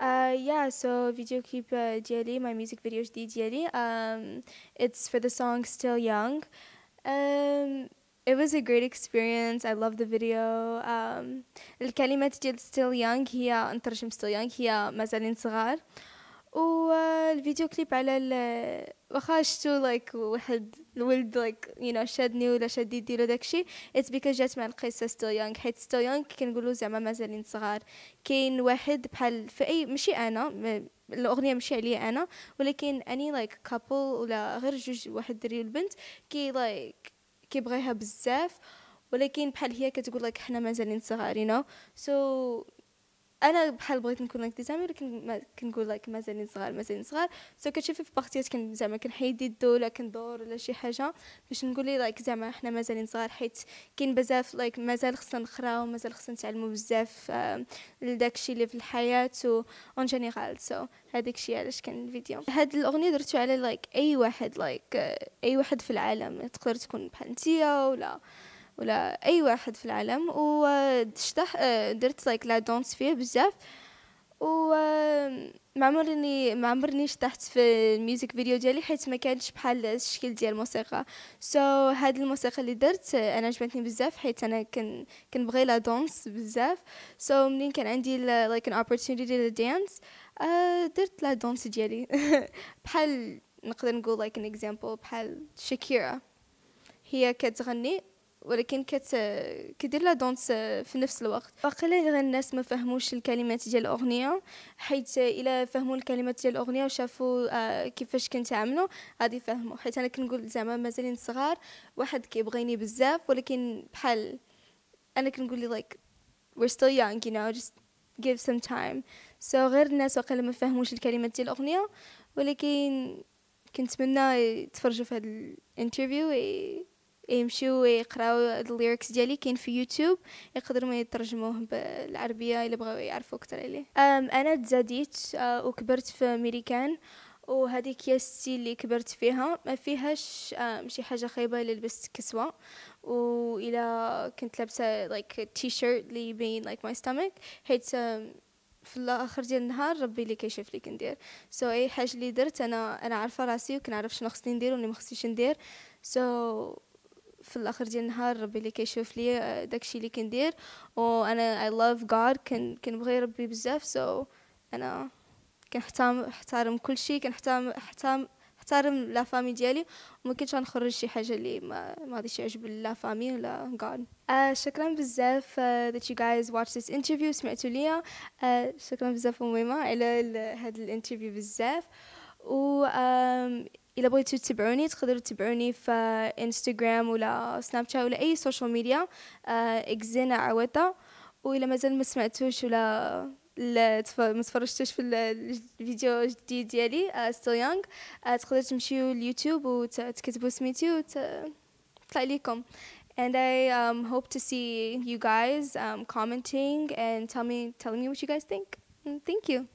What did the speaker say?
Uh, yeah, so video clip uh, Dieli, my music video di Dieli. Um, it's for the song Still Young. Um, it was a great experience. I love the video. Um, الكلمات ديال Still Young هي نترجم Still Young هي مازالين صغار. والفيديو كليب على ال... واخا شتو لايك واحد الولد لايك يو نو شادني ولا شاد يدي ولا داكشي اتس بيكا جات مع القصه ستو يونغ حيت ستو يونغ كنقولو زعما مازالين صغار كاين واحد بحال في اي ماشي انا الاغنيه ماشي عليا انا ولكن اني لايك كابل ولا غير جوج واحد دري والبنت كي لايك كيبغيها بزاف ولكن بحال هي كتقول لك حنا مازالين صغار يو نو سو انا بحال بغيت نكون لايك ديزاينر ولكن كنقول لايك مازال صغار مازال صغار سو كتشوفي في بارتيات كن زعما كنحيد يدو ولا كندور ولا شي حاجه باش نقول لي لايك زعما حنا مازال صغار حيت كاين بزاف لايك مازال خصنا نقراو مازال خصنا نتعلمو بزاف آه، لذاك الشيء اللي في الحياه و اون جينيرال سو هذاك الشيء علاش كان الفيديو هاد الاغنيه درتو على لايك اي واحد لايك آه، اي واحد في العالم تقدر تكون بحال نتيا ولا ولا اي واحد في العالم ودشته درت لايك لا دونس فيه بزاف و ما عمرني ما عمرني شطحت في الميوزك فيديو ديالي حيت ما كانش بحال الشكل ديال الموسيقى سو so, هاد الموسيقى اللي درت انا عجبتني بزاف حيت انا كن كنبغي لا دونس بزاف سو so, منين كان عندي لايك ان اوبورتونيتي للدانس درت لا دونس ديالي بحال نقدر نقول لايك ان اكزامبل بحال شاكيرا هي كتغني ولكن كت كدير لا دونس آه، في نفس الوقت واقيلا غير الناس ما فهموش الكلمات ديال الاغنيه حيت الا فهموا الكلمات ديال الاغنيه وشافوا آه، كيفاش عاملو غادي يفهموا حيت انا كنقول زعما مازالين صغار واحد كيبغيني بزاف ولكن بحال انا كنقول لي لايك we're ستيل young يو نو جست جيف سم تايم سو غير الناس واقيلا ما فهموش الكلمات ديال الاغنيه ولكن كنتمنى تفرجوا في هذا الانترفيو يمشيو يقراو الليركس ديالي كاين في يوتيوب يقدروا يترجموه بالعربيه الا بغاو يعرفوا اكثر عليه انا تزاديت آه، وكبرت في امريكان وهذيك هي ستي اللي كبرت فيها ما فيهاش آه، شي حاجه خايبه الا لبست كسوه والا كنت لابسه لايك تي شيرت اللي يبين لايك ماي ستامك حيت في الاخر ديال النهار ربي اللي كيشوف لي كندير سو so, اي حاجه اللي درت انا انا عارفه راسي وكنعرف شنو خصني ندير ومني ما خصنيش ندير سو so, في الاخر ديال النهار ربي اللي كيشوف لي آه، داكشي اللي كندير وانا اي لاف جاد كنبغي ربي بزاف سو so انا كنحترم احترم شيء كنحترم احترم احترم لا فامي ديالي وما كنتش غنخرج شي حاجه اللي ما ما غاديش يعجب لا فامي ولا غاد uh, شكرا بزاف uh, that you guys watched this interview سمعتوا ليا آه، شكرا بزاف اميمه على هذا الانترفيو بزاف و إلا بغيتو تتبعوني تقدروا تتبعوني في انستغرام ولا سناب شات ولا أي سوشيال ميديا إكزينا و إلا مازال ما سمعتوش ولا لا ما تفرجتوش في الفيديو الجديد ديالي ستيل يونغ تقدروا تمشيو اليوتيوب وتكتبوا سميتي وتطلع ليكم and I um, hope to see you guys um, commenting and tell me telling me what you guys think. And mm, thank you.